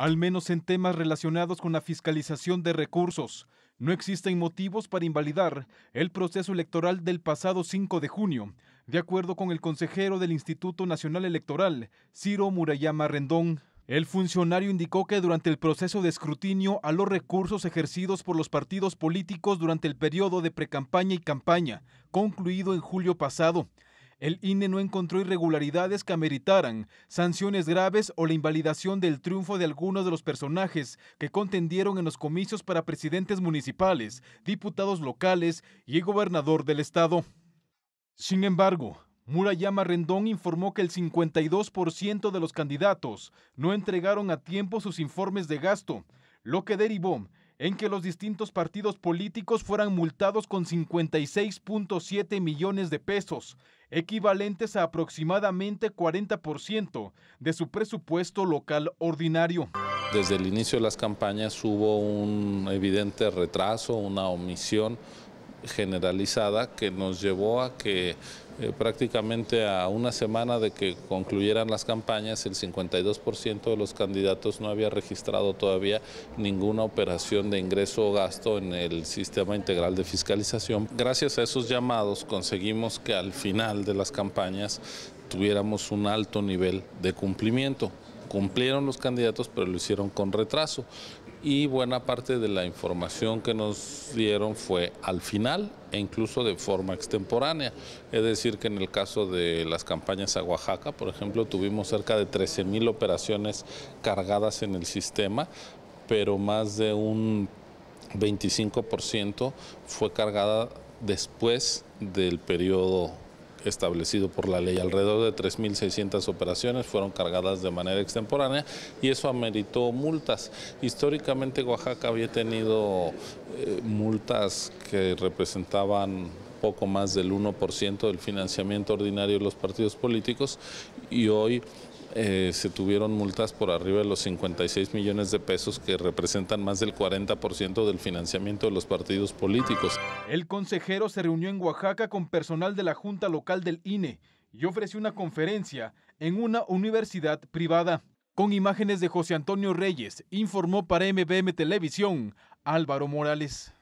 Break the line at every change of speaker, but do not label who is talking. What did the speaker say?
Al menos en temas relacionados con la fiscalización de recursos, no existen motivos para invalidar el proceso electoral del pasado 5 de junio, de acuerdo con el consejero del Instituto Nacional Electoral, Ciro Murayama Rendón. El funcionario indicó que durante el proceso de escrutinio a los recursos ejercidos por los partidos políticos durante el periodo de precampaña y campaña, concluido en julio pasado, el INE no encontró irregularidades que ameritaran sanciones graves o la invalidación del triunfo de algunos de los personajes que contendieron en los comicios para presidentes municipales, diputados locales y gobernador del estado. Sin embargo, Murayama Rendón informó que el 52% de los candidatos no entregaron a tiempo sus informes de gasto, lo que derivó en que los distintos partidos políticos fueran multados con 56.7 millones de pesos, equivalentes a aproximadamente 40% de su presupuesto local ordinario.
Desde el inicio de las campañas hubo un evidente retraso, una omisión generalizada que nos llevó a que eh, prácticamente a una semana de que concluyeran las campañas, el 52% de los candidatos no había registrado todavía ninguna operación de ingreso o gasto en el sistema integral de fiscalización. Gracias a esos llamados conseguimos que al final de las campañas tuviéramos un alto nivel de cumplimiento cumplieron los candidatos, pero lo hicieron con retraso. Y buena parte de la información que nos dieron fue al final e incluso de forma extemporánea. Es decir, que en el caso de las campañas a Oaxaca, por ejemplo, tuvimos cerca de 13.000 operaciones cargadas en el sistema, pero más de un 25% fue cargada después del periodo establecido por la ley. Alrededor de 3.600 operaciones fueron cargadas de manera extemporánea y eso ameritó multas. Históricamente Oaxaca había tenido eh, multas que representaban poco más del 1% del financiamiento ordinario de los partidos políticos y hoy eh, se tuvieron multas por arriba de los 56 millones de pesos que representan más del 40% del financiamiento de los partidos políticos.
El consejero se reunió en Oaxaca con personal de la Junta Local del INE y ofreció una conferencia en una universidad privada. Con imágenes de José Antonio Reyes, informó para MBM Televisión Álvaro Morales.